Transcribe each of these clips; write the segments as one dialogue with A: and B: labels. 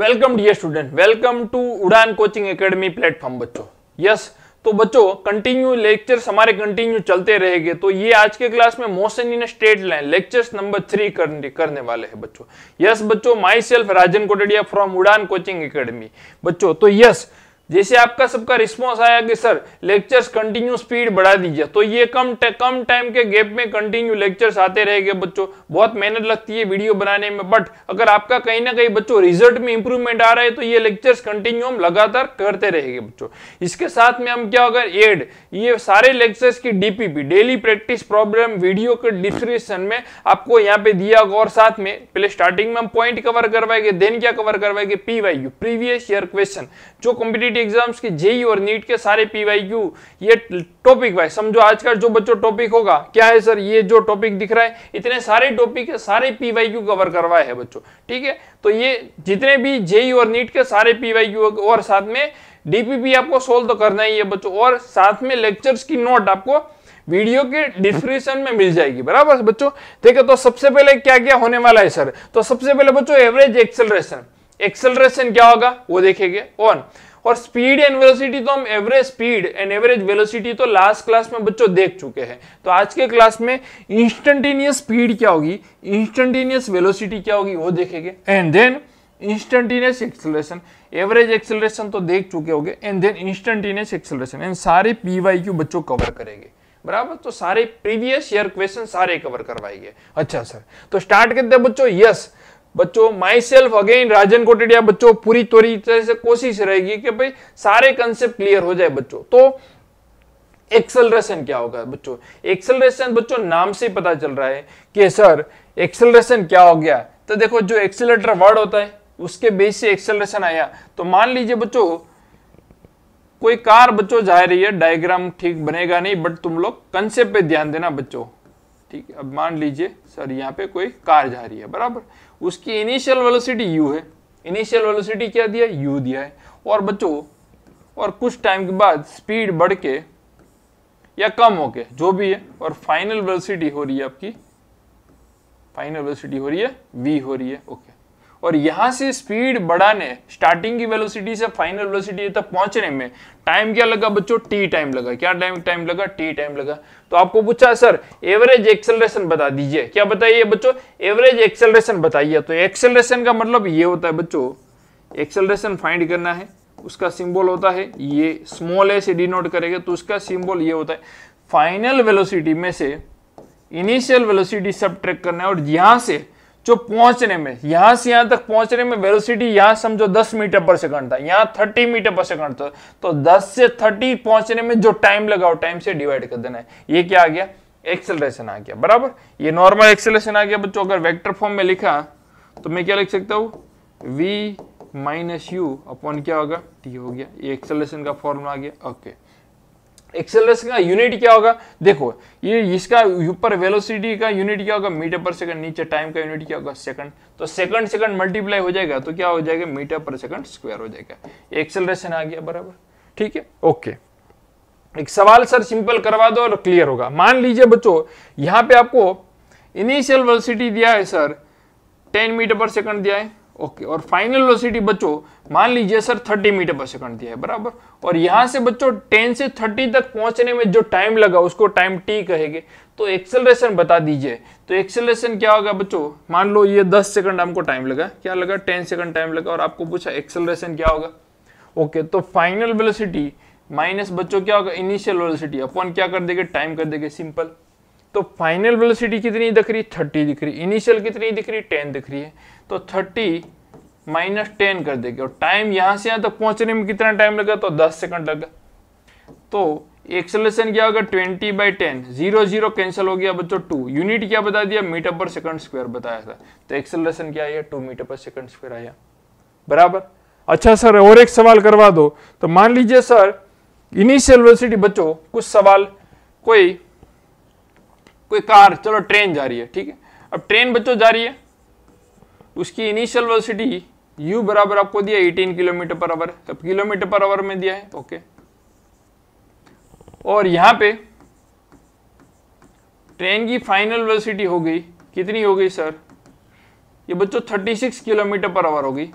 A: Welcome dear student welcome to Udaan coaching academy platform बच्चों yes तो बच्चों कंटिन्यू लेक्चर्स हमारे कंटिन्यू चलते रहेंगे तो ये आज के क्लास में motion in straight line lectures number three करने करने वाले हैं बच्चों यस बच्चों myself Rajan Kotedia from Udaan coaching academy बच्चों तो यस yes, जैसे आपका सबका रिस्पॉन्स आया कि सर लेक्चर्स कंटिन्यू स्पीड बढ़ा दीजिए तो ये कम कम टाइम के गैप में कंटिन्यू लेक्चर्स आते रहेंगे बच्चों बहुत मेहनत लगती है वीडियो बनाने में बट अगर आपका कहीं ना कहीं बच्चों रिजल्ट में इंप्रूवमेंट आ रहा है तो ये लेक्चर्स कंटिन्यू हम लगातार करते रहेंगे बच्चों इसके साथ में हम क्या अगर एड ये सारे लेक्चर्स की DPP daily practice problem video के डिस्क्रिप्शन में आपको यहाँ पे दिया होगा और साथ में पहले स्टार्टिंग में हम पॉइंट कवर करवाएंगे देन क्या कवर करवाएंगे पी प्रीवियस ईयर क्वेश्चन जो कॉम्पिटेटिव एग्जाम्स की जेई e और नीट के सारे पीवाईक्यू ये टॉपिक वाइज समझो आज का जो बच्चों टॉपिक होगा क्या है सर ये जो टॉपिक दिख रहा है इतने सारे टॉपिक के सारे पीवाईक्यू कवर करवाए हैं बच्चों ठीक है तो ये जितने भी जेई e और नीट के सारे पीवाईक्यू और साथ में डीपीपी आपको सोल्व तो करना ही है बच्चों और साथ में लेक्चर्स की नोट आपको वीडियो के डिस्क्रिप्शन में मिल जाएगी बराबर बच्चों ठीक है तो सबसे पहले क्या क्या होने वाला है सर तो सबसे पहले बच्चों एवरेज एक्सेलरेशन एक्सेलरेशन क्या होगा वो देखेंगे ऑन और स्पीड एंड वेलोसिटी तो हम average speed and average velocity तो लास्ट क्लास में बच्चों देख चुके हैं तो आज के क्लास में इंस्टेंटेनियस स्पीड क्या होगी इंस्टेंटेनियस वेलोसिटी क्या होगी वो देखेंगे and then instantaneous acceleration average acceleration तो देख चुके होंगे and then instantaneous acceleration and सारे पी वाई क्यू बच्चों कवर करेंगे बराबर तो सारे प्रीवियस ईयर क्वेश्चन सारे कवर करवाएंगे अच्छा सर तो स्टार्ट करते हैं बच्चों यस yes, बच्चों माई सेल्फ अगेन राजन कोटेडिया बच्चों पूरी तोरी तरह से कोशिश रहेगी कि भाई सारे कंसेप्ट क्लियर हो जाए बच्चों तो एक्सलरेशन क्या होगा बच्चों एक्सलरेशन बच्चों नाम से पता चल रहा है कि सर एक्सलरेशन क्या हो गया तो देखो जो एक्सेलेटर वर्ड होता है उसके बेस से एक्सेलरेशन आया तो मान लीजिए बच्चों कोई कार बच्चों जा रही है डायग्राम ठीक बनेगा नहीं बट तुम लोग कंसेप्ट पे ध्यान देना बच्चों ठीक अब मान लीजिए सर यहाँ पे कोई कार जा रही है बराबर उसकी इनिशियल वेलोसिटी यू है इनिशियल वेलोसिटी क्या दिया यू दिया है और बच्चों और कुछ टाइम के बाद स्पीड बढ़ के या कम हो के जो भी है और फाइनल वेलोसिटी हो रही है आपकी फाइनल वेलोसिटी हो रही है वी हो रही है ओके और यहां से स्पीड बढ़ाने स्टार्टिंग की वेलोसिटी से फाइनल वेलोसिटी तक पहुंचने में टाइम क्या लगा बच्चों टी टाइम लगा क्या टाइम टाइम लगा टी टाइम लगा तो आपको पूछा सर एवरेज एक्सेलरेशन बता दीजिए क्या बताइए बच्चों एवरेज एक्सेलरेशन बताइए तो एक्सेलरेशन का मतलब ये होता है बच्चों एक्सेलरेशन फाइंड करना है उसका सिंबल होता है ये स्मॉल ए से डिनोट करेगा तो उसका सिंबल ये होता है फाइनल वेलोसिटी में से इनिशियल वेलोसिटी सब करना है और यहां से जो पहुंचने में यहां से यहां तक पहुंचने में वेलोसिटी यहां समझो 10 मीटर पर सेकंड था यहां 30 मीटर पर सेकंड था तो 10 से 30 पहुंचने में जो टाइम लगा वो टाइम से डिवाइड कर देना है ये क्या आ गया एक्सेलरेशन आ गया बराबर ये नॉर्मल एक्सेलरेशन आ गया बच्चों अगर वेक्टर फॉर्म में लिखा तो मैं क्या लिख सकता हूँ वी माइनस यू अपॉन क्या होगा टी हो गया ये एक्सेलरेशन का फॉर्मूला आ गया ओके okay. एक्सेलरेशन का यूनिट क्या होगा देखो ये इसका ऊपर वेलोसिटी का यूनिट क्या होगा मीटर पर सेकंड नीचे टाइम का यूनिट क्या होगा सेकंड तो सेकंड सेकंड मल्टीप्लाई हो जाएगा तो क्या हो जाएगा मीटर पर सेकंड स्क्वायर हो जाएगा एक्सेलरेशन आ गया बराबर ठीक है ओके एक सवाल सर सिंपल करवा दो और क्लियर होगा मान लीजिए बच्चों यहां पर आपको इनिशियल वेलोसिटी दिया है sir ten metre per second दिया है ओके और फाइनल वेलोसिटी बच्चों मान लीजिए सर 30 मीटर पर सेकंड दिया है बराबर और यहां से बच्चों 10 से 30 तक पहुंचने में जो टाइम लगा उसको टाइम टी कहेंगे तो एक्सेलरेशन बता दीजिए तो एक्सेलरेशन क्या होगा बच्चों मान लो ये 10 सेकंड हमको टाइम लगा क्या लगा 10 सेकंड टाइम लगा और आपको पूछा एक्सेलरेशन क्या होगा ओके तो फाइनल वेलोसिटी माइनस बच्चों क्या होगा इनिशियल वेलोसिटी अपन क्या कर देंगे टाइम कर देंगे सिंपल तो फाइनल वेलोसिटी कितनी दिख रही थर्टी दिख रही इनिशियल कितनी दिख रही टेन दिख रही है तो थर्टी माइनस टेन कर देगी और टाइम यहां से यहां तक तो पहुंचने में कितना टाइम लगा तो दस सेकंड लगा तो एक्सलेशन क्या होगा twenty by ten zero zero cancel हो गया बच्चों टू यूनिट क्या बता दिया मीटर पर सेकंड स्क्वायर बताया था तो एक्सलेशन क्या आया two metre per second square आया बराबर अच्छा सर और एक सवाल करवा दो तो मान लीजिए सर इनिशियल वेलोसिटी बच्चों कुछ सवाल कोई कोई कार चलो ट्रेन जा रही है ठीक है अब ट्रेन बच्चों तो जा रही है उसकी इनिशियल वेलोसिटी u बराबर आपको दिया 18 किलोमीटर पर आवर तब किलोमीटर पर आवर में दिया है तो ओके और यहां पे ट्रेन की फाइनल वेलोसिटी हो गई कितनी हो गई सर ये बच्चों 36 किलोमीटर पर आवर होगी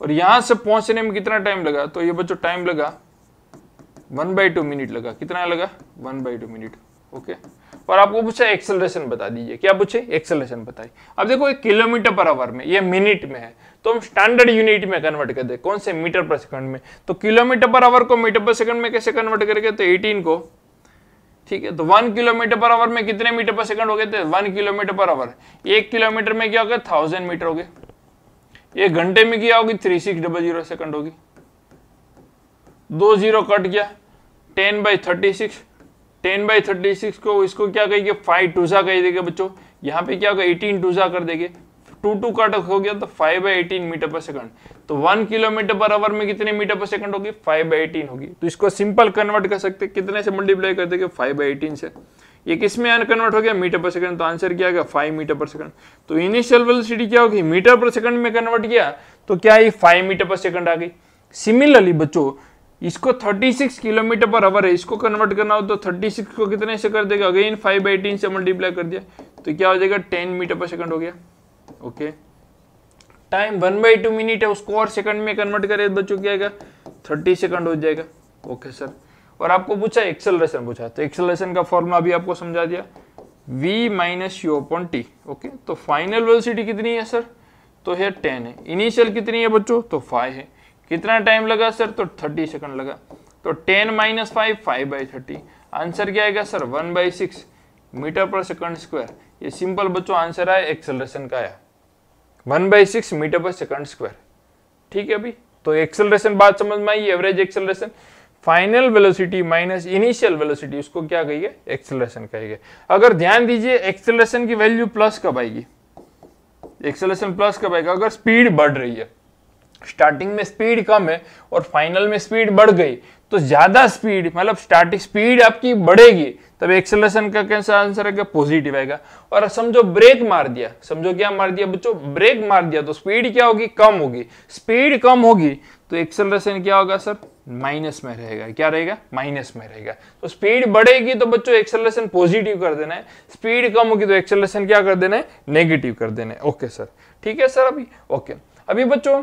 A: और यहां से पहुंचने में कितना टाइम लगा तो ये बच्चों टाइम लगा वन बाई टू मिनट लगा कितना लगा one by two minute okay और आपको पूछा एक्सेलरेशन बता दीजिए क्या पूछे एक्सेलरेशन बताइए अब देखो एक किलोमीटर पर आवर में ये मिनट में है तो हम स्टैंडर्ड यूनिट में कन्वर्ट कर दे कौन से मीटर पर सेकंड में तो किलोमीटर पर आवर को मीटर पर सेकंड में कैसे कन्वर्ट करेंगे तो 18 को ठीक है तो वन किलोमीटर पर आवर में कितने मीटर पर सेकंड हो गए थे वन किलोमीटर पर आवर एक किलोमीटर में क्या हो गया थाउजेंड मीटर हो गए एक घंटे में क्या होगी three six double zero second होगी दो जीरो कट गया ten by thirty six ten by thirty six को इसको क्या कहेंगे फाइव टूजा कह देगा बच्चों यहाँ पे क्या होगा एटीन टूजा कर देंगे टू टू कट हो गया तो five by eighteen metre per second तो वन किलोमीटर पर आवर में कितने मीटर पर सेकंड होगी फाइव बाई एटीन होगी तो इसको सिंपल कन्वर्ट कर सकते कितने से मल्टीप्लाई कर देंगे फाइव बाई एटीन से ये किस में कन्वर्ट हो गया मीटर पर सेकंड तो आंसर क्या होगा फाइव मीटर पर सेकंड तो इनिशियल वेलोसिटी क्या होगी मीटर पर सेकंड में कन्वर्ट किया तो क्या ये फाइव मीटर पर सेकंड आ गई सिमिलरली बच्चों इसको 36 किलोमीटर पर आवर है इसको कन्वर्ट करना हो तो 36 को कितने से कर देगा अगेन 5 बाई एटीन से मल्टीप्लाई कर दिया तो क्या हो जाएगा 10 मीटर पर सेकंड हो गया okay time 1 by two minute है उसको और सेकंड में कन्वर्ट करें तो बच्चों क्या आएगा थर्टी सेकंड हो जाएगा ओके सर और आपको पूछा एक्सेलरेशन पूछा तो एक्सेलरेशन का फॉर्मूला भी आपको समझा दिया v minus u upon t okay तो फाइनल वेलोसिटी कितनी है सर तो है टेन है इनिशियल कितनी है बच्चों तो फाइव है कितना टाइम लगा सर तो थर्टी सेकंड लगा तो ten minus five five by thirty answer क्या आएगा sir one by six metre per second square ये सिंपल बच्चों आंसर आया एक्सेलरेशन का आया one by six metre per second square ठीक है अभी तो एक्सेलरेशन बात समझ में आई average acceleration final velocity minus initial velocity उसको क्या है एक्सेलरेशन है अगर ध्यान दीजिए एक्सेलरेशन की वैल्यू प्लस कब आएगी एक्सेलरेशन प्लस कब आएगा अगर स्पीड बढ़ रही है स्टार्टिंग में स्पीड कम है और फाइनल में स्पीड बढ़ गई तो ज़्यादा स्पीड मतलब स्टार्टिंग स्पीड आपकी बढ़ेगी तब एक्सेलरेशन का कैसा आंसर है पॉजिटिव आएगा और समझो ब्रेक मार दिया समझो क्या मार दिया बच्चों ब्रेक मार दिया तो स्पीड क्या होगी कम होगी स्पीड कम होगी तो एक्सेलरेशन क्या होगा सर माइनस में रहेगा क्या रहेगा माइनस में रहेगा तो स्पीड बढ़ेगी तो बच्चों एक्सेलरेशन पॉजिटिव कर देना है स्पीड कम होगी तो एक्सेलरेशन क्या कर देना है नेगेटिव कर देना है ओके सर ठीक है सर अभी ओके अभी बच्चों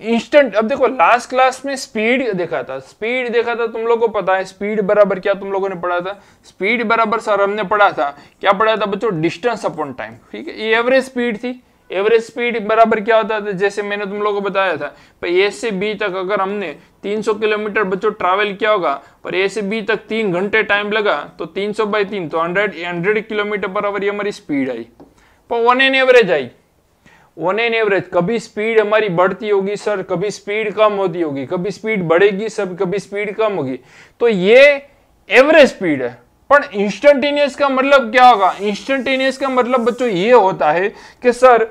A: इंस्टेंट अब देखो लास्ट क्लास में स्पीड देखा था स्पीड देखा था तुम लोग को पता है स्पीड बराबर क्या तुम लोगों ने पढ़ा था स्पीड बराबर सर हमने पढ़ा था क्या पढ़ा था बच्चों डिस्टेंस अपॉन टाइम ठीक है ये एवरेज स्पीड थी एवरेज स्पीड बराबर क्या होता था जैसे मैंने तुम लोगों को बताया था पर ए से बी तक अगर हमने 300 किलोमीटर बच्चों ट्रैवल किया होगा पर ए से बी तक तीन घंटे टाइम लगा तो 300 सौ बाई तीन तो 100 100 किलोमीटर पर आवर ये हमारी स्पीड आई पर वन एन एवरेज आई ऑन एन एवरेज कभी स्पीड हमारी बढ़ती होगी सर कभी स्पीड कम होती होगी कभी स्पीड बढ़ेगी सब कभी स्पीड कम होगी तो ये एवरेज स्पीड है पर इंस्टेंटेनियस का मतलब क्या होगा इंस्टेंटेनियस का मतलब बच्चों ये होता है कि सर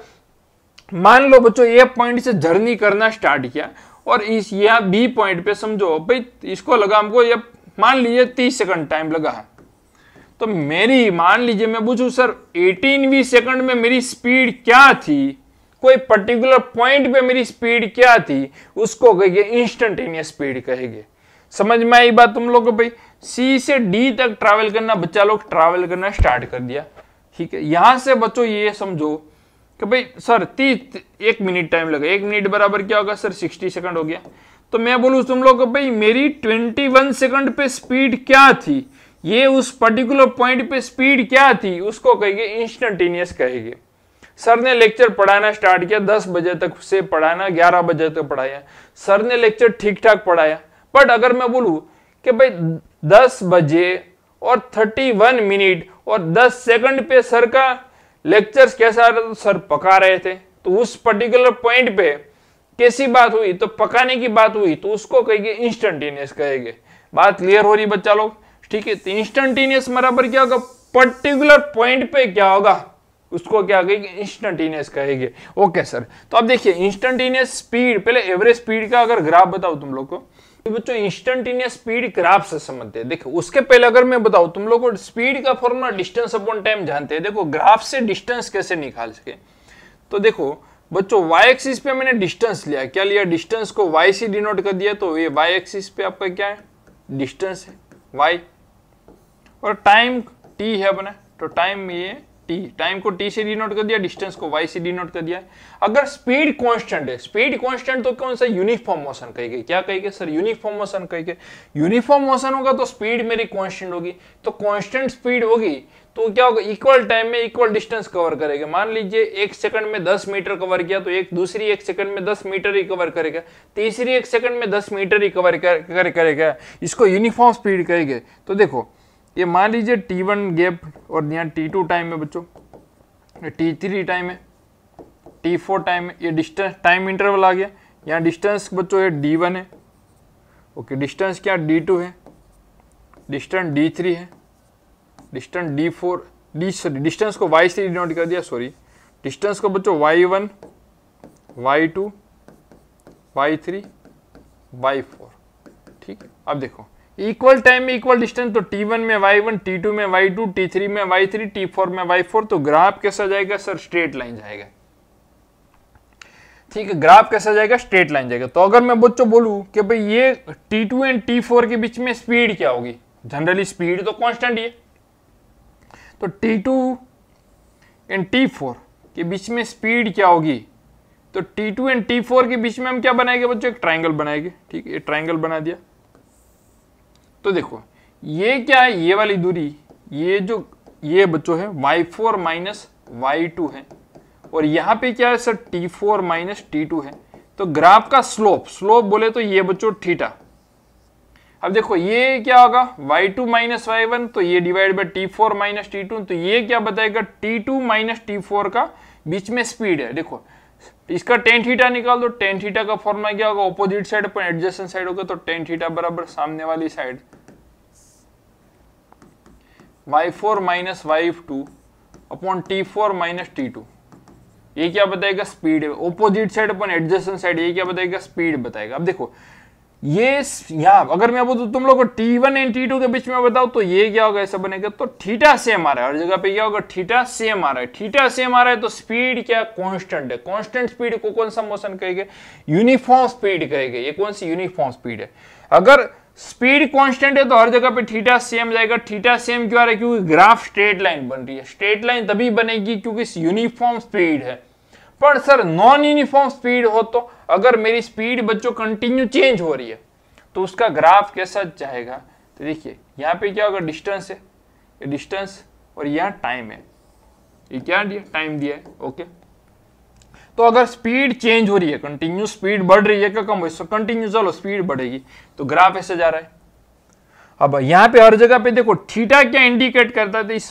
A: मान लो बच्चों ये पॉइंट से जर्नी करना स्टार्ट किया और इस यहाँ बी पॉइंट पे समझो भाई इसको लगा हमको ये मान लीजिए तीस सेकंड टाइम लगा है तो मेरी मान लीजिए मैं पूछू सर एटीनवी सेकंड में मेरी स्पीड क्या थी कोई पर्टिकुलर पॉइंट पे मेरी स्पीड क्या थी उसको कहेंगे इंस्टेंटेनियस स्पीड कहेंगे समझ में आई बात तुम लोग को भाई सी से डी तक ट्रैवल करना बच्चा लोग ट्रैवल करना स्टार्ट कर दिया ठीक है यहां से बच्चों ये समझो कि भाई सर तीस एक मिनट टाइम लगा एक मिनट बराबर क्या होगा सर सिक्सटी सेकंड हो गया तो मैं बोलूँ तुम लोग भाई मेरी ट्वेंटी वन सेकंड पे स्पीड क्या थी ये उस पर्टिकुलर पॉइंट पे स्पीड क्या थी उसको कहेंगे इंस्टेंटेनियस कहेंगे सर ने लेक्चर पढ़ाना स्टार्ट किया दस बजे तक से पढ़ाना ग्यारह बजे तक पढ़ाया सर ने लेक्चर ठीक ठाक पढ़ाया बट अगर मैं बोलूँ कि भाई दस बजे और थर्टी वन मिनट और दस सेकंड पे सर का लेक्चर कैसा रहा तो सर पका रहे थे तो उस पर्टिकुलर पॉइंट पे कैसी बात हुई तो पकाने की बात हुई तो उसको कहेंगे इंस्टेंटेनियस कहेंगे बात क्लियर हो रही बच्चा लोग ठीक है तो इंस्टेंटेनियस बराबर क्या होगा पर्टिकुलर पॉइंट पे क्या होगा उसको क्या कहेंगे इंस्टेंटेनियस कहेंगे ओके सर तो अब देखिए इंस्टेंटेनियस स्पीड पहले एवरेज स्पीड का अगर ग्राफ बताओ तुम लोग को तो बच्चों इंस्टेंटेनियस स्पीड ग्राफ से समझते हैं देखो उसके पहले अगर मैं बताऊ तुम लोग को स्पीड का फॉर्मूला डिस्टेंस अपॉन टाइम जानते हैं देखो ग्राफ से डिस्टेंस कैसे निकाल सके तो देखो बच्चों y एक्सिस पे मैंने डिस्टेंस लिया क्या लिया डिस्टेंस को y से डिनोट कर दिया तो ये y एक्सिस पे आपका क्या है डिस्टेंस है y और टाइम t है अपना तो टाइम ये टी टाइम को टी से डिनोट कर दिया डिस्टेंस को वाई से डिनोट कर दिया अगर स्पीड कांस्टेंट है स्पीड कांस्टेंट तो कौन सा यूनिफॉर्म मोशन कहेगी क्या कहेगी सर यूनिफॉर्म मोशन कहेगी यूनिफॉर्म मोशन होगा तो स्पीड मेरी कांस्टेंट होगी तो कांस्टेंट स्पीड होगी तो क्या होगा इक्वल टाइम में इक्वल डिस्टेंस कवर करेगा मान लीजिए एक सेकंड में दस मीटर कवर किया तो एक दूसरी एक सेकंड में दस मीटर ही कवर करेगा तीसरी एक सेकंड में दस मीटर ही कवर कर, करेगा इसको यूनिफॉर्म स्पीड करेगा तो देखो ये मान लीजिए टी वन गैप और यहाँ टी टू टाइम है बच्चों टी थ्री टाइम है टी फोर टाइम है ये डिस्टेंस टाइम इंटरवल आ गया यहाँ डिस्टेंस बच्चों ये डी वन है ओके डिस्टेंस क्या डी टू है डिस्टेंस डी थ्री है distance d four d sorry distance को वाई थ्री डिनोट कर दिया सॉरी डिस्टेंस को बच्चों y one y two y three y four ठीक अब देखो इक्वल टाइम तो में इक्वल डिस्टेंस तो टी वन में वाई वन टी टू में वाई टू टी थ्री में वाई थ्री टी फोर में वाई फोर तो ग्राफ कैसा जाएगा सर स्ट्रेट लाइन जाएगा ठीक है ग्राफ कैसा जाएगा स्ट्रेट लाइन जाएगा तो अगर मैं बच्चों बोलूं कि भाई ये टू एंड फोर के बीच में स्पीड क्या होगी जनरली स्पीड तो कॉन्स्टेंट ही है तो टू एंड टी फोर के बीच में स्पीड क्या होगी तो t two and t four के बीच में हम क्या बनाएंगे बच्चों एक ट्राइंगल बनाएंगे ठीक है ये ट्राइंगल बना दिया तो देखो ये क्या है ये वाली दूरी ये जो ये बच्चों है y four minus y two है और यहाँ पे क्या है sir t4 four minus T है तो ग्राफ का स्लोप स्लोप बोले तो ये बच्चों थीटा अब देखो ये क्या होगा y two minus y one तो ये divide by t four minus t two तो ये क्या बताएगा t two minus t four का बीच में स्पीड है देखो इसका टेन थीटा निकाल दो टेन थीटा का फॉर्मूला क्या होगा ऑपोजिट साइड पर एडजस्टेंट साइड होगा तो टेन थीटा बराबर सामने वाली side y four minus y two upon t four minus t two ये क्या बताएगा speed opposite side upon adjacent side ये क्या बताएगा स्पीड बताएगा अब देखो ये यहाँ अगर मैं बोलू तो तुम लोग को t one and t two के बीच में बताओ तो ये क्या होगा ऐसा बनेगा तो ठीटा सेम आ रहा है हर जगह पे क्या होगा ठीटा सेम आ रहा है थीटा सेम आ रहा है तो स्पीड क्या कांस्टेंट है कांस्टेंट स्पीड को कौन सा मोशन कहेगा यूनिफॉर्म स्पीड कहेगा ये कौन सी यूनिफॉर्म स्पीड है अगर स्पीड कांस्टेंट है तो हर जगह पे थीटा सेम जाएगा थीटा सेम क्यों आ रहा है क्योंकि ग्राफ स्ट्रेट लाइन बन रही है स्ट्रेट लाइन तभी बनेगी क्योंकि यूनिफॉर्म स्पीड है પણ સર નોન યુનિફોર્મ સ્પીડ હો તો અગર મારી સ્પીડ બચ્ચો કન્ટિન્યુ ચેન્જ થઈ રહી હે તો uska graph કેસા જાયગા તો દેખીએ યહા પે ક્યા હૈ અગર ડિસ્ટન્સ હે ડિસ્ટન્સ ઓર યહા ટાઈમ હે યે ક્યા દિયા ટાઈમ દિયા ઓકે તો અગર સ્પીડ ચેન્જ હો રહી હે કન્ટિન્યુ સ્પીડ બઢ રહી હે કે કમ રહી હે તો કન્ટિન્યુઅલ સ્પીડ બઢેગી તો graph ऐसे जा रहा है अब यहा पे हर जगह पे देखो थीटा ક્યા ઇન્ડિકેટ કરતા હે ઇસ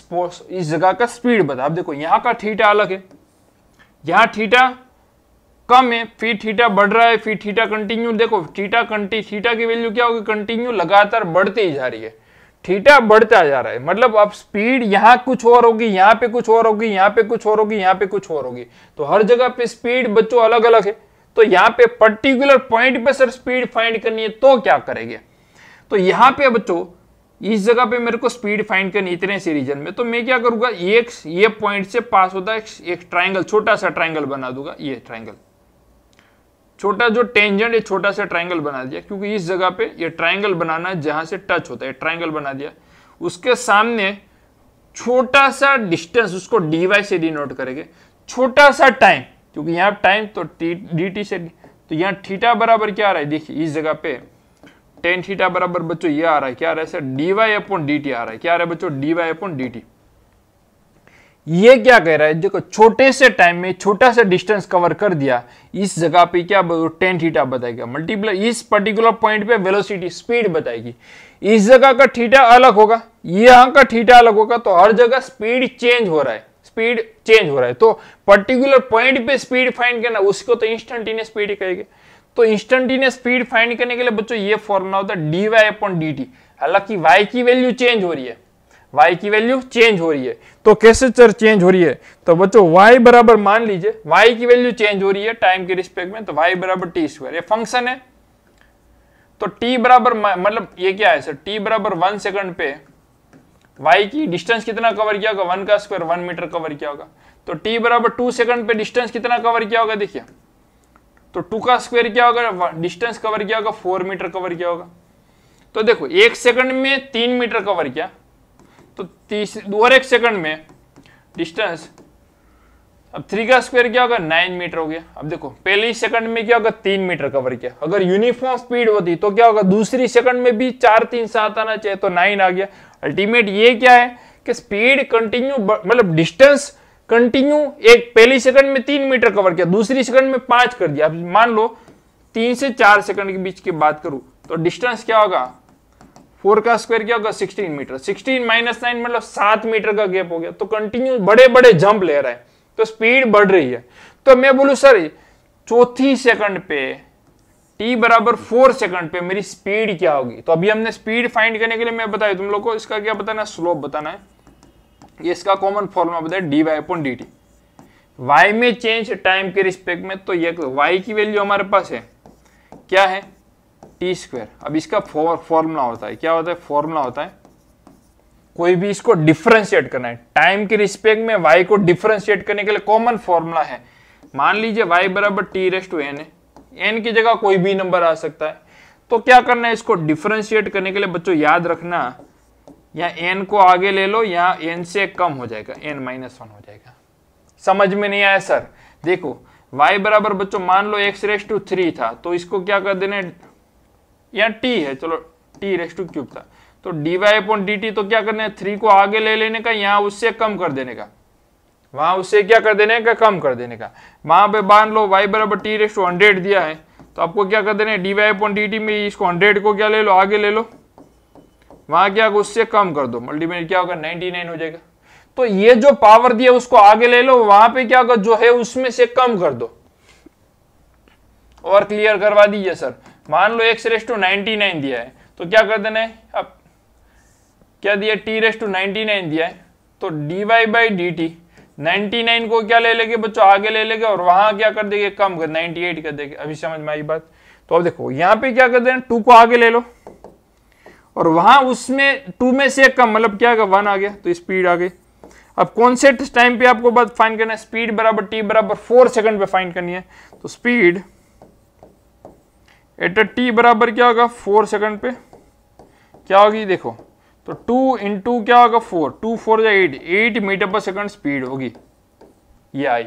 A: ઇસ જગ્યા કા સ્પીડ બતાબ દેખો યહા કા थीटा અલગ હે यहाँ थीटा कम है फिर थीटा बढ़ रहा है फिर थीटा कंटिन्यू देखो थीटा कंटी थीटा की वैल्यू क्या होगी कंटिन्यू लगातार बढ़ती ही जा रही है थीटा बढ़ता जा रहा है मतलब अब स्पीड यहाँ कुछ और होगी यहाँ पे कुछ और होगी यहाँ पे कुछ और होगी यहाँ पे कुछ और होगी तो हर जगह पे स्पीड बच्चों अलग अलग है तो यहाँ पे पर्टिकुलर पॉइंट पे सर स्पीड फाइंड करनी है तो क्या करेंगे तो यहाँ पे बच्चों इस जगह पे मेरे को स्पीड फाइंड करनी इतने से रीजन में तो मैं क्या करूंगा एक ये पॉइंट से पास होता है एक, ट्राइंगल छोटा सा ट्राइंगल बना दूंगा ये ट्राइंगल छोटा जो टेंजेंट है छोटा सा ट्राइंगल बना दिया क्योंकि इस जगह पे ये ट्राइंगल बनाना है जहां से टच होता है ट्राइंगल बना दिया उसके सामने छोटा सा डिस्टेंस उसको डीवाई से डिनोट करेंगे छोटा सा टाइम क्योंकि यहाँ टाइम तो डी टी से तो यहाँ थीटा बराबर क्या आ रहा है देखिए इस जगह पे टेन थीटा बराबर बच्चों ये आ रहा है क्या रहा है sir d y upon D t आ रहा है क्या रहा है बच्चों d y upon D t ये क्या कह रहा है देखो छोटे से टाइम में छोटा सा डिस्टेंस कवर कर दिया इस जगह पे क्या टेन थीटा बताएगा मल्टीप्लाई इस पर्टिकुलर पॉइंट पे वेलोसिटी स्पीड बताएगी इस जगह का थीटा अलग होगा यहां का थीटा अलग होगा तो हर जगह स्पीड चेंज हो रहा है स्पीड चेंज हो रहा है तो पर्टिकुलर पॉइंट पे स्पीड फाइंड करना उसको तो इंस्टेंटेनियस स्पीड कहेंगे तो इंस्टेंटेनियस स्पीड फाइंड करने के लिए बच्चों ये फॉर्मूला होता है d y upon D t हालांकि वाई की वैल्यू चेंज हो रही है वाई की वैल्यू चेंज हो रही है तो कैसे चर चेंज हो रही है तो बच्चों वाई बराबर मान लीजिए वाई की वैल्यू चेंज हो रही है टाइम के रिस्पेक्ट में तो वाई बराबर टी स्क्वायर ये फंक्शन है तो टी बराबर मतलब ये क्या है सर टी बराबर वन सेकंड पे वाई की डिस्टेंस कितना कवर किया होगा वन का स्क्वायर वन मीटर कवर किया होगा तो टी बराबर टू सेकंड पे डिस्टेंस कितना कवर किया होगा देखिए तो टू का स्क्वायर क्या होगा डिस्टेंस कवर क्या होगा फोर मीटर कवर क्या होगा तो देखो एक सेकंड में तीन मीटर कवर किया तो तीस और एक सेकंड में डिस्टेंस अब थ्री का स्क्वायर क्या होगा नाइन मीटर हो गया अब देखो पहले सेकंड में क्या होगा तीन मीटर कवर किया अगर यूनिफॉर्म स्पीड होती तो क्या होगा दूसरी सेकंड में भी चार तीन सात आना चाहिए तो नाइन आ गया अल्टीमेट ये क्या है कि स्पीड कंटिन्यू मतलब डिस्टेंस कंटिन्यू एक पहली सेकंड में तीन मीटर कवर किया दूसरी सेकंड में पांच कर दिया मान लो तीन से चार सेकंड के बीच की बात करूं तो डिस्टेंस क्या होगा फोर का स्क्वायर क्या होगा sixteen metre sixteen minus nine मतलब सात मीटर का गैप हो गया तो कंटिन्यू बड़े बड़े जंप ले रहा है तो स्पीड बढ़ रही है तो मैं बोलू सर चौथी सेकंड पे टी बराबर फोर सेकंड पे मेरी स्पीड क्या होगी तो अभी हमने स्पीड फाइंड करने के लिए मैं बताया तुम लोग को इसका क्या बताना है स्लोप बताना है ये इसका कॉमन फॉर्मूला बताया d y upon D t y में चेंज टाइम के रिस्पेक्ट में तो ये वाई की वैल्यू हमारे पास है क्या है टी स्क्वायर अब इसका फॉर्मूला होता है क्या होता है फॉर्मूला होता है कोई भी इसको डिफ्रेंशिएट करना है टाइम के रिस्पेक्ट में वाई को डिफ्रेंशिएट करने के लिए कॉमन फॉर्मूला है मान लीजिए वाई बराबर टी रेस टू एन है एन की जगह कोई भी नंबर आ सकता है तो क्या करना है इसको डिफ्रेंशिएट करने के लिए बच्चों याद रखना या एन को आगे ले लो यहाँ एन से कम हो जाएगा एन माइनस वन हो जाएगा समझ में नहीं आया सर देखो y बराबर बच्चों मान लो x रेस टू थ्री था तो इसको क्या कर देना यहाँ t है चलो t रेस टू क्यूब था तो dy अपॉन डी तो क्या करना है थ्री को आगे ले लेने का यहाँ उससे कम कर देने का वहां उससे क्या कर देने का कम कर देने का वहां पे मान लो y बराबर टी रेस टू हंड्रेड दिया है तो आपको क्या कर देना है dy अपॉन डी में इसको हंड्रेड को क्या ले लो आगे ले लो वहां क्या उससे कम कर दो मल्टीप्लाई क्या होगा 99 हो जाएगा तो ये जो पावर दिया उसको आगे ले लो वहां पे क्या होगा जो है उसमें से कम कर दो और क्लियर करवा दीजिए सर मान लो x raise to ninety nine दिया है तो क्या कर देना है अब क्या दिया t raise to ninety nine दिया है तो d y by d t ninety nine को क्या ले लेंगे बच्चों आगे ले लेंगे और वहां क्या कर देंगे कम कर नाइनटी एट कर देंगे अभी समझ में आई बात तो अब देखो यहाँ पे क्या कर देना टू को आगे ले लो और वहां उसमें टू में से कम मतलब क्या आएगा वन आ गया तो स्पीड आ गई अब कौन से टाइम पे आपको बात फाइन करना है स्पीड बराबर टी बराबर फोर सेकंड पे फाइन करनी है तो स्पीड एट टी बराबर क्या होगा फोर सेकंड पे क्या होगी देखो तो टू इंटू क्या होगा फोर टू फोर या eight eight metre per second speed होगी ये आई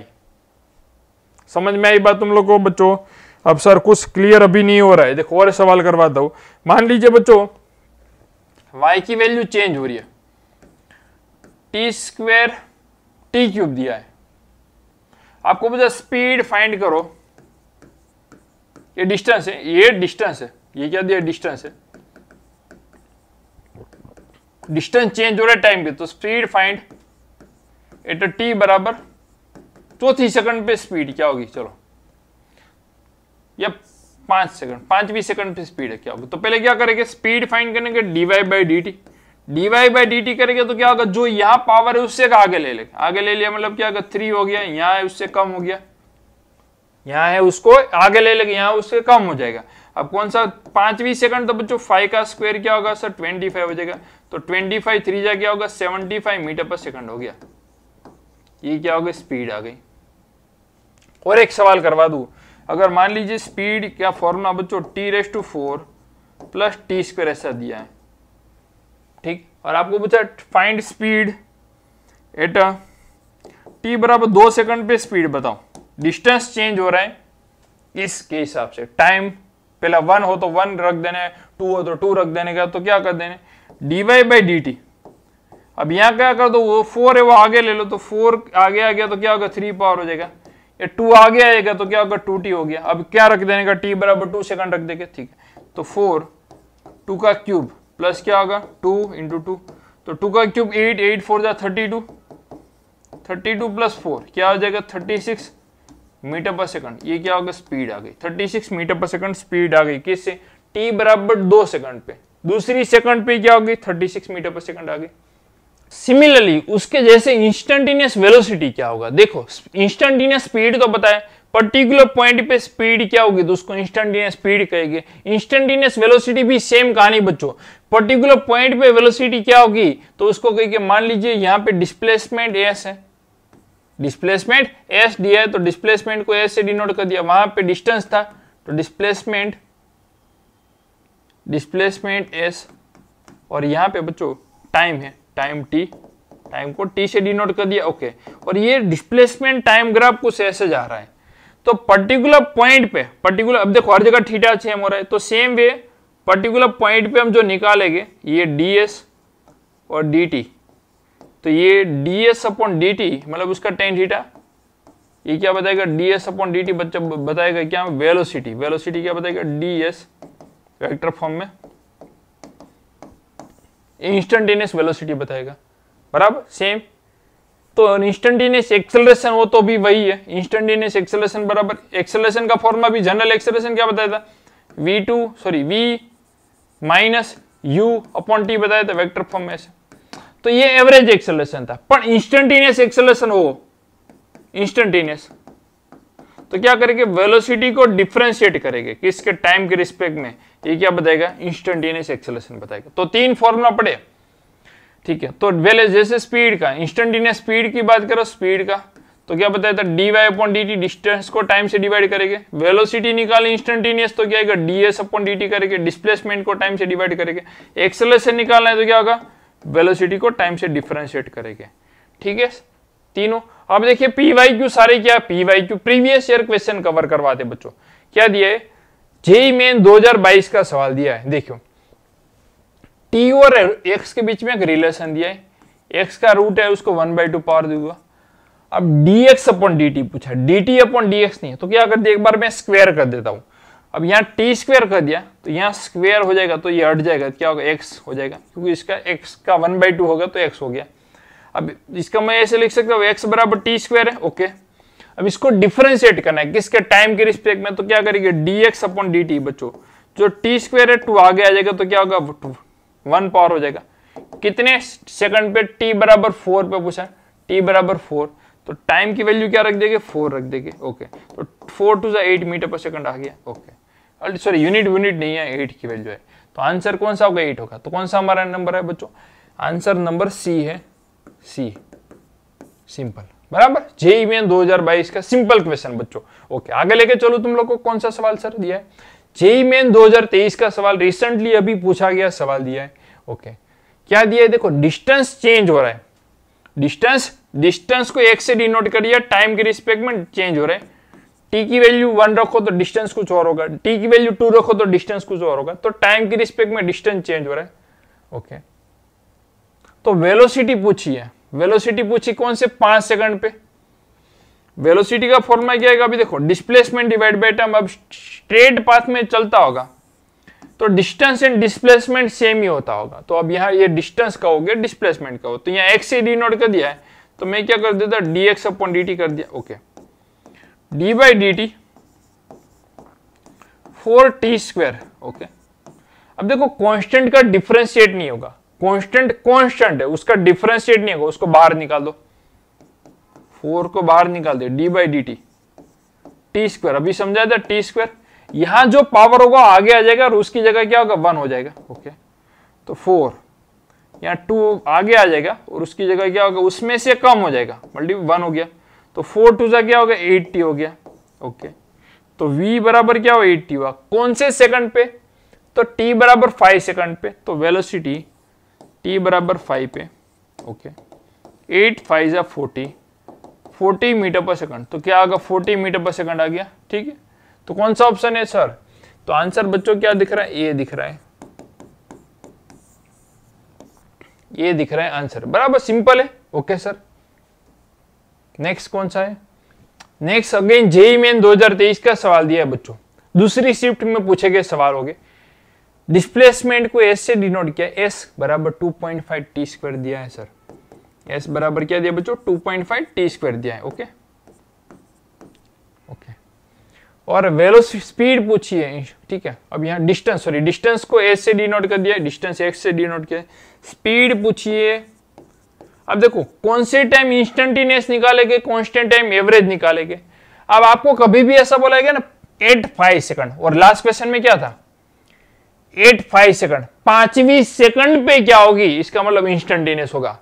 A: समझ में आई बात तुम लोग को बच्चों अब सर कुछ क्लियर अभी नहीं हो रहा है देखो और सवाल करवाता हूं मान लीजिए बच्चों वाई की वैल्यू चेंज हो रही है टी स्क्वेर टी क्यूब दिया है आपको पता स्पीड फाइंड करो ये डिस्टेंस है ये डिस्टेंस है ये क्या दिया डिस्टेंस है डिस्टेंस चेंज हो रहा है टाइम पे तो स्पीड फाइंड एट टी बराबर चौथी सेकंड पे स्पीड क्या होगी चलो ये पांच सेकंड पांचवी सेकंड पे स्पीड है क्या होगा तो पहले क्या करेंगे स्पीड फाइंड करेंगे d y by d t d y by d t करेंगे तो क्या होगा जो यहाँ पावर है उससे आगे ले लेंगे आगे ले लिया मतलब क्या होगा थ्री हो गया यहाँ है उससे कम हो गया यहाँ है उसको आगे ले लेगा यहाँ उससे कम हो जाएगा अब कौन सा पांचवी सेकंड तो बच्चों फाइव का स्क्वायर क्या होगा सर ट्वेंटी फाइव हो जाएगा तो ट्वेंटी फाइव थ्री जा क्या होगा seventy five metre per second हो गया ये क्या होगा स्पीड आ गई और एक सवाल करवा दू अगर मान लीजिए स्पीड क्या फॉर्मूला बच्चों t raise to four plus t square ऐसा दिया है ठीक और आपको बच्चा फाइंड स्पीड एट टी बराबर दो सेकंड पे स्पीड बताओ डिस्टेंस चेंज हो रहा है इसके हिसाब से टाइम पहला वन हो तो वन रख देने टू हो तो टू रख देने का तो क्या कर देने d y by d t अब यहां क्या कर दो वो फोर है वो आगे ले लो तो फोर आगे आ गया तो क्या होगा थ्री पावर हो जाएगा ये टू गया आएगा तो क्या होगा टू टी हो गया अब क्या रख देने का टी बराबर टू सेकंड रख देंगे ठीक है तो फोर टू का क्यूब प्लस क्या होगा टू इंटू टू तो टू का क्यूब एट एट फोर जा thirty two thirty two plus four क्या हो जाएगा thirty six metre per second ये क्या होगा स्पीड आ गई thirty six metre per second speed आ गई किससे टी बराबर दो सेकंड पे दूसरी सेकंड पे क्या होगी thirty six metre per second आ गई सिमिलरली उसके जैसे इंस्टेंटेनियस वेलोसिटी क्या होगा देखो इंस्टेंटेनियस स्पीड तो बताए पर्टिकुलर पॉइंट पे स्पीड क्या होगी तो उसको इंस्टेंटेनियस स्पीड कहेंगे इंस्टेंटेनियस वेलोसिटी भी सेम कहानी बच्चों पर्टिकुलर पॉइंट पे वेलोसिटी क्या होगी तो उसको कहेंगे मान लीजिए यहाँ पे डिस्प्लेसमेंट एस है डिस्प्लेसमेंट एस दिया है तो डिस्प्लेसमेंट को एस से डिनोट कर दिया वहां पे डिस्टेंस था तो डिस्प्लेसमेंट डिस्प्लेसमेंट एस और यहाँ पे बच्चों टाइम है टाइम टी टाइम को टी से डिनोट कर दिया ओके और ये डिस्प्लेसमेंट टाइम ग्राफ कुछ ऐसे जा रहा है तो पर्टिकुलर पॉइंट पे पर्टिकुलर अब देखो हर जगह ठीटा सेम हो रहा है तो सेम वे पर्टिकुलर पॉइंट पे हम जो निकालेंगे ये डी एस और डी टी तो ये D S upon D T मतलब उसका टेन थीटा ये क्या बताएगा D S upon D T बच्चा बताएगा क्या वेलोसिटी वेलोसिटी क्या बताएगा डी एस वेक्टर फॉर्म में इंस्टेंटेनियस वेलोसिटी बताएगा बराबर सेम तो इंस्टेंटेनियस एक्सेलरेशन वो तो भी वही है इंस्टेंटेनियस एक्सेलरेशन बराबर एक्सेलरेशन का फॉर्मूला भी जनरल एक्सेलरेशन क्या बताया था v2 sorry v minus u upon t बताया था वेक्टर फॉर्म में तो ये एवरेज एक्सेलरेशन था पर इंस्टेंटेनियस एक्सेलरेशन वो इंस्टेंटेनियस तो क्या करेंगे वेलोसिटी को डिफ्रेंशिएट करेंगे किसके टाइम के रिस्पेक्ट में ये क्या बताएगा इंस्टेंटेनियस एक्सेलेशन बताएगा तो तीन फॉर्मूला पड़े ठीक है तो वेले जैसे स्पीड का इंस्टेंटेनियस स्पीड की बात करो स्पीड का तो क्या बताया था d y upon D t distance को टाइम से डिवाइड करेंगे वेलोसिटी निकाले इंस्टेंटेनियस तो क्या आएगा d S upon D t करेंगे डिस्प्लेसमेंट को टाइम से डिवाइड करेंगे एक्सेलेशन निकालना है तो क्या होगा वेलोसिटी को टाइम से डिफ्रेंशिएट करेंगे ठीक है तीनों अब देखिए पी वाई क्यू सारे क्या p Y q previous year question cover करवाते बच्चों क्या दिया है जेई मेन 2022 का सवाल दिया है देखियो टी और एक्स के बीच में एक रिलेशन दिया है एक्स का रूट है उसको वन बाई टू पावर दूंगा अब d x upon D t पूछा d t upon d x नहीं है तो क्या कर दिया एक बार मैं स्क्वेयर कर देता हूं अब यहाँ टी स्क्वेयर कर दिया तो यहाँ स्क्वेयर हो जाएगा तो ये हट जाएगा क्या होगा एक्स हो जाएगा क्योंकि इसका एक्स का वन बाई टू होगा तो एक्स हो गया तो अब इसका मैं ऐसे लिख सकता हूँ एक्स बराबर टी स्क्वायर है ओके अब इसको डिफरेंशिएट करना है किसके टाइम के रिस्पेक्ट में तो क्या करेंगे d x upon D t बच्चों जो टी स्क्वायर है टू आगे आ जाएगा तो क्या होगा वन पावर हो जाएगा कितने सेकंड पे टी बराबर फोर पे पूछा टी बराबर फोर तो टाइम की वैल्यू क्या रख देगी फोर रख देगी ओके तो four two eight metre per second आ गया ओके सॉरी यूनिट यूनिट नहीं है एट की वैल्यू है तो आंसर कौन सा होगा एट होगा तो कौन सा हमारा नंबर है बच्चों आंसर नंबर सी है सी सिंपल बराबर जेई में 2022 का सिंपल क्वेश्चन बच्चों ओके आगे लेके चलो तुम लोग को कौन सा सवाल सर दिया है जेई मेन 2023 का सवाल रिसेंटली अभी पूछा गया सवाल दिया है ओके क्या दिया है देखो डिस्टेंस चेंज हो रहा है डिस्टेंस डिस्टेंस को एक से डिनोट कर दिया टाइम के रिस्पेक्ट में चेंज हो रहा है टी की वैल्यू वन रखो तो डिस्टेंस कुछ और होगा टी की वैल्यू टू रखो तो डिस्टेंस कुछ और होगा तो टाइम के रिस्पेक्ट में डिस्टेंस चेंज हो रहा है ओके okay. तो वेलोसिटी पूछी है वेलोसिटी पूछी कौन से पांच सेकंड पे वेलोसिटी का फॉर्मूला क्या है अभी देखो डिस्प्लेसमेंट डिवाइड बाई टाइम अब स्ट्रेट पाथ में चलता होगा तो डिस्टेंस एंड डिस्प्लेसमेंट सेम ही होता होगा तो अब यहां ये डिस्टेंस का हो गया डिस्प्लेसमेंट का हो तो यहां एक्स से डिनोट कर दिया है तो मैं क्या कर देता d x upon D t कर दिया okay d by d t four t square okay अब देखो कांस्टेंट का डिफरेंशिएट नहीं होगा कांस्टेंट कांस्टेंट है उसका डिफरेंशिएट नहीं होगा उसको बाहर निकाल दो फोर को बाहर निकाल दे d by d t t square अभी समझा था टी स्क्वायर यहां जो पावर होगा आगे आ जाएगा और उसकी जगह क्या होगा वन हो जाएगा ओके तो फोर यहां टू आगे आ जाएगा और उसकी जगह क्या होगा उसमें से कम हो जाएगा मल्टी वन हो गया तो फोर टू सा क्या होगा एट्टी हो गया ओके तो v बराबर क्या हो एट्टी हुआ कौन से सेकंड पे तो t बराबर फाइव सेकंड पे तो वेलोसिटी टी बराबर फाइव पे ओके एट फाइव ज़ा forty forty meter per second तो क्या आगे फोर्टी मीटर पर सेकंड आ गया ठीक है तो कौन सा ऑप्शन है सर तो आंसर बच्चों क्या दिख रहा है ए दिख रहा है ये दिख रहा है आंसर बराबर सिंपल है ओके सर नेक्स्ट कौन सा है नेक्स्ट अगेन जेई मेन 2023 का सवाल दिया है बच्चों दूसरी शिफ्ट में पूछे गए सवाल हो गए डिस्प्लेसमेंट को एस से डिनोट किया एस बराबर two point five t square दिया है सर एस बराबर क्या दिया बच्चों two point five t square दिया है ओके ओके और वेलो स्पीड पूछी है ठीक है अब यहाँ डिस्टेंस सॉरी डिस्टेंस को एस से डिनोट कर दिया डिस्टेंस एक्स से डिनोट किया स्पीड पूछिए अब देखो कौन से टाइम इंस्टेंटिनेस निकालेंगे कॉन्स्टेंट टाइम एवरेज निकालेंगे अब आपको कभी भी ऐसा बोला गया ना एट फाइव सेकंड और लास्ट क्वेश्चन में क्या था एट फाइव सेकंड पांचवी सेकंड पे क्या होगी इसका मतलब इंस्टेंटेनियस होगा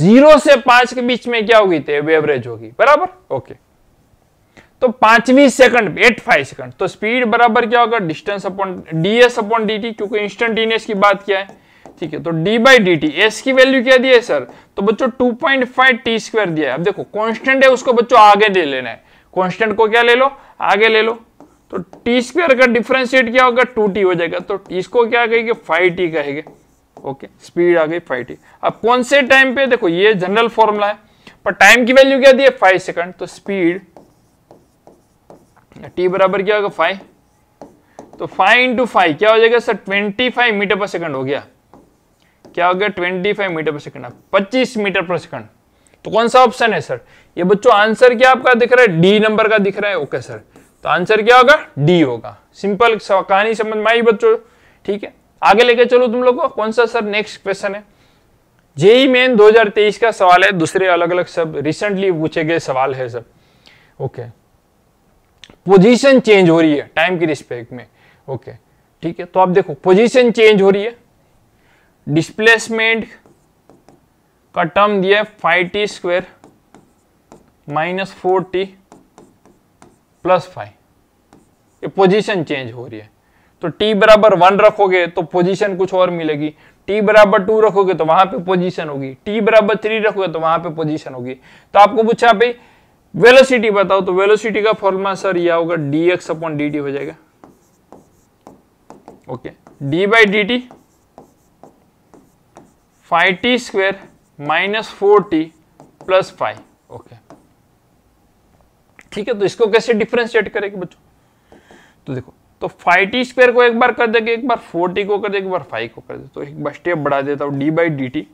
A: जीरो से पांच के बीच में क्या होगी तो एवरेज होगी बराबर ओके तो पांचवी सेकंड एट फाइव सेकंड तो स्पीड बराबर क्या होगा distance upon d s upon d क्योंकि इंस्टेंटेनियस की बात क्या है ठीक है तो d by d t s की वैल्यू क्या दी है सर तो बच्चों two point five t square दिया है अब देखो कॉन्स्टेंट है उसको बच्चों आगे दे लेना है कॉन्स्टेंट को क्या ले लो आगे ले लो तो टी स्क्वेयर का डिफ्रेंशिएट क्या होगा टू टी हो जाएगा तो इसको क्या कहेंगे फाइव टी कहेंगे ओके स्पीड आ गई फाइव टी अब कौन से टाइम पे देखो ये जनरल फॉर्मूला है पर टाइम की वैल्यू क्या दी है फाइव सेकंड तो स्पीड टी बराबर क्या होगा फाइव तो फाइव इंटू फाइव क्या हो जाएगा sir twenty five metre per second हो गया क्या हो गया twenty five metre per second पच्चीस मीटर पर सेकंड तो कौन सा ऑप्शन है सर ये बच्चों आंसर क्या आपका दिख रहा है डी नंबर का दिख रहा है ओके सर तो आंसर क्या होगा डी होगा सिंपल कहानी समझ में आई बच्चों ठीक है आगे लेके चलो तुम लोग को कौन सा सर नेक्स्ट क्वेश्चन है जेई मेन 2023 का सवाल है दूसरे अलग अलग सब रिसेंटली पूछे गए सवाल है सब ओके पोजीशन चेंज हो रही है टाइम की रिस्पेक्ट में ओके ठीक है तो आप देखो पोजीशन चेंज हो रही है डिस्प्लेसमेंट का टर्म दिया है five t square minus four t plus five ये पोजीशन चेंज हो रही है तो t बराबर वन रखोगे तो पोजीशन कुछ और मिलेगी t बराबर टू रखोगे तो वहां पे पोजीशन होगी t बराबर थ्री रखोगे तो वहां पे पोजीशन होगी तो आपको पूछा भाई वेलोसिटी बताओ तो वेलोसिटी का फॉर्मूला सर यह होगा d x upon D t हो जाएगा okay d by d t five t square minus four t plus five okay ठीक है तो इसको कैसे डिफ्रेंशिएट करेंगे बच्चों तो देखो तो फाइव टी स्क्वायर को एक बार कर देंगे एक बार फोर टी को कर देंगे एक बार फाइव को कर दे तो एक बार स्टेप बढ़ा देता हूँ d by d t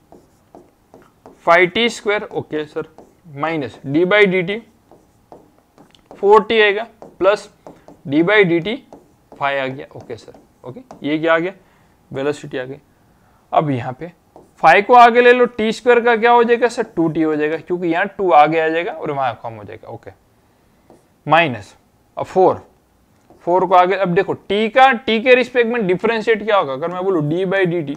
A: five t square okay sir minus d by d t four t आएगा plus d by d t five आ गया ओके सर ओके ये क्या आ गया वेलोसिटी आ गई अब यहाँ पे फाइव को आगे ले लो टी स्क्वायर का क्या हो जाएगा सर टू टी हो जाएगा क्योंकि यहाँ टू आगे आ जाएगा और वहाँ कम हो जाएगा ओके okay. माइनस अब फोर फोर को आगे अब देखो टी का टी के रिस्पेक्ट में डिफ्रेंशिएट क्या होगा अगर मैं बोलू डी बाई डी टी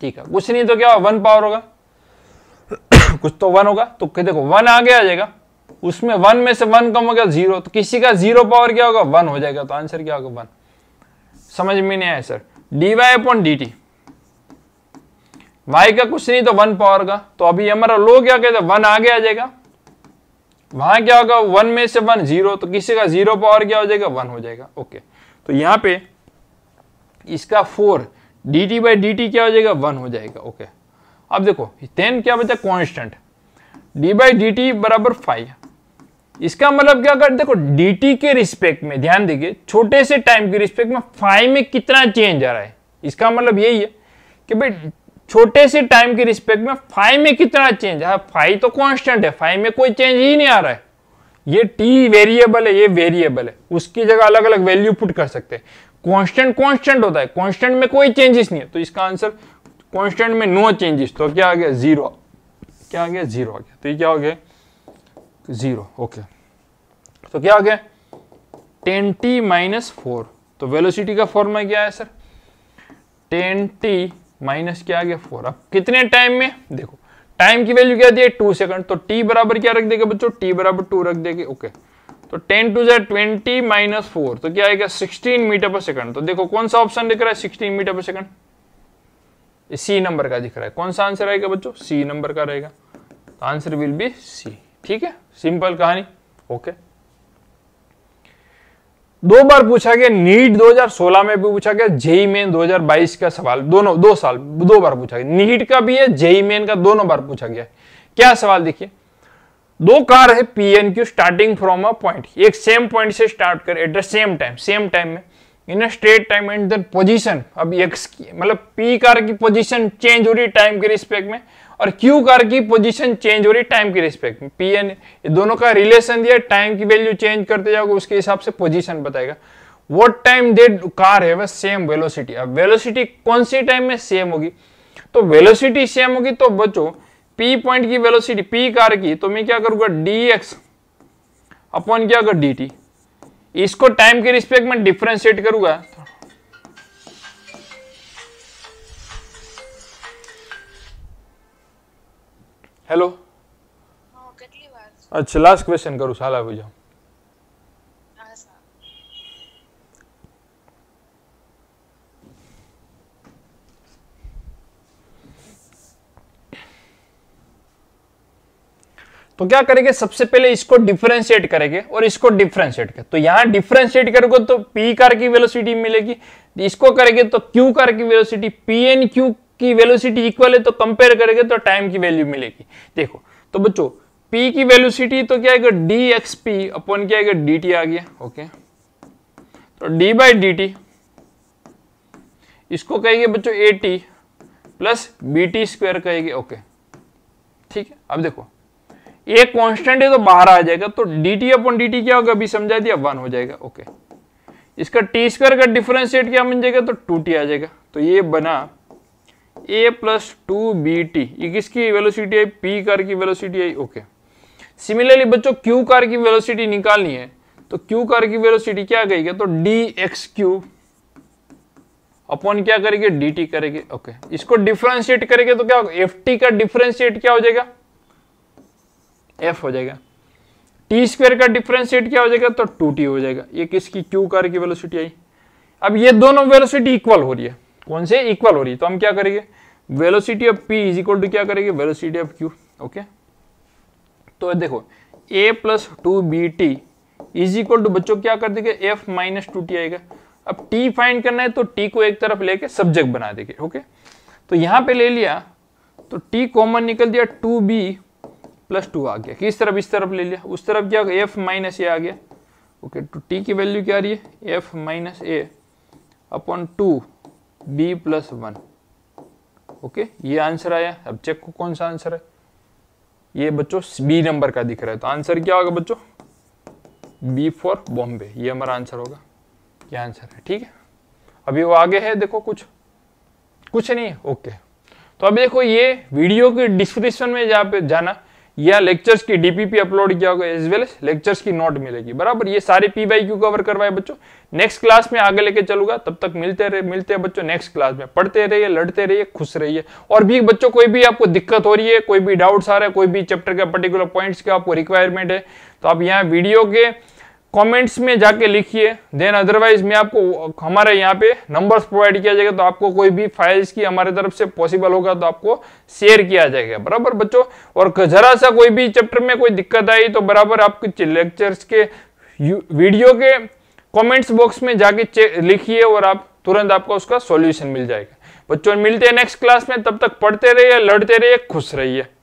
A: ठीक है कुछ नहीं तो क्या वन पावर होगा कुछ तो वन होगा तो देखो वन आगे आ जाएगा उसमें वन में से वन कम हो गया जीरो तो किसी का जीरो पावर क्या होगा वन हो जाएगा तो आंसर क्या होगा वन समझ में नहीं आया sir d y upon D t y का कुछ नहीं तो वन पावर का तो अभी हमारा लो क्या कहते हैं वन आगे आ जाएगा वहां क्या होगा वन में से वन जीरो तो किसी का जीरो पावर क्या हो जाएगा वन हो जाएगा ओके तो यहाँ पे इसका four d t by d t क्या हो जाएगा वन हो जाएगा ओके अब देखो टेन क्या बचा constant d by d t बराबर फाइव इसका मतलब क्या कर देखो डी टी के रिस्पेक्ट में ध्यान दीजिए छोटे से टाइम के रिस्पेक्ट में फाइव में कितना चेंज आ रहा है इसका मतलब यही है कि भाई छोटे से टाइम के रिस्पेक्ट में फाइव में कितना चेंज है फाइव तो कांस्टेंट है फाइव में कोई चेंज ही नहीं आ रहा है ये टी वेरिएबल है ये वेरिएबल है उसकी जगह अलग अलग वैल्यू पुट कर सकते हैं कॉन्स्टेंट कॉन्स्टेंट होता है कॉन्स्टेंट में कोई चेंजेस नहीं है तो इसका आंसर कॉन्स्टेंट में नो चेंजेस तो क्या आ गया जीरो क्या आ गया जीरो आ गया तो ये क्या हो गया जीरो ओके तो क्या आ गया टेन टी माइनस फोर तो वेलोसिटी का फॉर्मूला क्या है सर टेन टी माइनस क्या आ गया फोर अब कितने टाइम में देखो टाइम की वैल्यू क्या दिया टू सेकंड तो टी बराबर क्या रख देगा बच्चों टी बराबर टू रख देगा ओके तो टेन टू जै ट्वेंटी माइनस फोर तो क्या आएगा सिक्सटीन मीटर पर सेकंड तो देखो कौन सा ऑप्शन दिख रहा है sixteen meter per second c number का दिख रहा है कौन सा आंसर आएगा बच्चों सी नंबर का रहेगा आंसर विल बी सी ठीक है सिंपल कहानी ओके okay. दो बार पूछा गया नीट 2016 में भी पूछा गया जेई मेन 2022 का सवाल दोनों दो साल दो बार पूछा गया नीट का भी है जेई मेन का दोनों बार पूछा गया क्या सवाल देखिए दो कार है p and q starting from a point एक सेम पॉइंट से स्टार्ट कर at the same time same time में in a straight time and position अब एक्स मतलब पी कार की पोजिशन चेंज हो रही है टाइम के रिस्पेक्ट में और क्यू कार की पोजीशन चेंज हो रही टाइम की रिस्पेक्ट में पी एन दोनों का रिलेशन दिया टाइम की वैल्यू चेंज करते जाओगे उसके हिसाब से पोजीशन बताएगा व्हाट टाइम दे कार है वह सेम वेलोसिटी अब वेलोसिटी कौन सी टाइम में सेम होगी तो वेलोसिटी सेम होगी तो बच्चों पी पॉइंट की वेलोसिटी पी कार की तो मैं क्या करूंगा डी एक्स अपॉन क्या कर डी टी इसको टाइम के रिस्पेक्ट में डिफ्रेंशिएट करूंगा હેલો અચ્છા લાસ્ટ ક્વેશ્ચન કરું સાલા બીજા तो क्या करेंगे सबसे पहले इसको डिफ्रेंशिएट करेंगे और इसको डिफ्रेंशिएट करें तो यहाँ डिफ्रेंशिएट करोगे तो पी कार की वेलोसिटी मिलेगी इसको करेंगे तो क्यू कार की वेलोसिटी पी एन क्यू की वेलोसिटी इक्वल है तो कंपेयर करेंगे तो टाइम की वैल्यू मिलेगी देखो तो बच्चों पी की वेलोसिटी तो क्या आएगा डी एक्स पी अपन क्या आएगा डी टी आ गया ओके तो डी बाई डी टी इसको कहेंगे बच्चों a t plus b t square कहेंगे ओके ठीक है अब देखो ए कांस्टेंट है तो बाहर आ जाएगा तो d t upon D t क्या होगा अभी समझा दिया वन हो जाएगा ओके इसका टी स्क्वायर का डिफरेंशिएट क्या बन जाएगा तो टू टी आ जाएगा तो ये बना a plus two b t ये किसकी वेलोसिटी है पी कार की वेलोसिटी आई ओके सिमिलरली बच्चों क्यू कार की वेलोसिटी निकालनी है तो क्यू कार की वेलोसिटी क्या गई तो डी एक्स क्यू अपॉन क्या करेगी डी टी करेगी ओके इसको डिफ्रेंशिएट करेंगे तो क्या होगा एफ टी का डिफ्रेंशिएट क्या हो जाएगा एफ हो जाएगा टी स्क्वेयर का डिफ्रेंशिएट क्या हो जाएगा तो टू टी हो जाएगा ये किसकी क्यू कार की वेलोसिटी आई अब ये दोनों वेलोसिटी इक्वल हो रही है कौन से इक्वल हो रही है तो हम क्या करेंगे velocity of p is equal to क्या करेंगे वेलोसिटी ऑफ क्यू ओके तो देखो a plus two b t is equal to बच्चों क्या कर देंगे एफ माइनस टू टी आएगा अब टी फाइंड करना है तो टी को एक तरफ लेके सब्जेक्ट बना देंगे ओके तो यहां पे ले लिया तो टी कॉमन निकल दिया टू बी प्लस टू आ गया किस तरफ इस तरफ ले लिया उस तरफ क्या एफ माइनस ए आ गया ओके तो टी की वैल्यू क्या आ रही है f minus a upon two b plus one okay ये आंसर आया अब चेक को कौन सा आंसर है ये बच्चों बी नंबर का दिख रहा है तो आंसर क्या होगा बच्चों बी फॉर बॉम्बे ये हमारा आंसर होगा ये आंसर है ठीक है अभी वो आगे है देखो कुछ कुछ नहीं ओके तो अब देखो ये वीडियो के डिस्क्रिप्शन में जहाँ पे जाना या लेक्चर्स की डीपीपी अपलोड किया होगा एज वेल एज लेक्चर्स की नोट मिलेगी बराबर ये सारे पी वाई क्यू कवर करवाए बच्चों नेक्स्ट क्लास में आगे लेके चलूंगा तब तक मिलते रहे मिलते हैं बच्चों नेक्स्ट क्लास में पढ़ते रहिए लड़ते रहिए खुश रहिए और भी बच्चों कोई भी आपको दिक्कत हो रही है कोई भी डाउट्स आ रहा है कोई भी चैप्टर के पर्टिकुलर पॉइंट्स के आपको रिक्वायरमेंट है तो आप यहाँ वीडियो के कमेंट्स में जाके लिखिए देन अदरवाइज मैं आपको हमारे यहाँ पे नंबर्स प्रोवाइड किया जाएगा तो आपको कोई भी फाइल्स की हमारे तरफ से पॉसिबल होगा तो आपको शेयर किया जाएगा बराबर बच्चों और जरा सा कोई भी चैप्टर में कोई दिक्कत आई तो बराबर आपके लेक्चर्स के वीडियो के कमेंट्स बॉक्स में जाके लिखिए और आप तुरंत आपको उसका सोल्यूशन मिल जाएगा बच्चों मिलते हैं नेक्स्ट क्लास में तब तक पढ़ते रहिए लड़ते रहिए खुश रहिए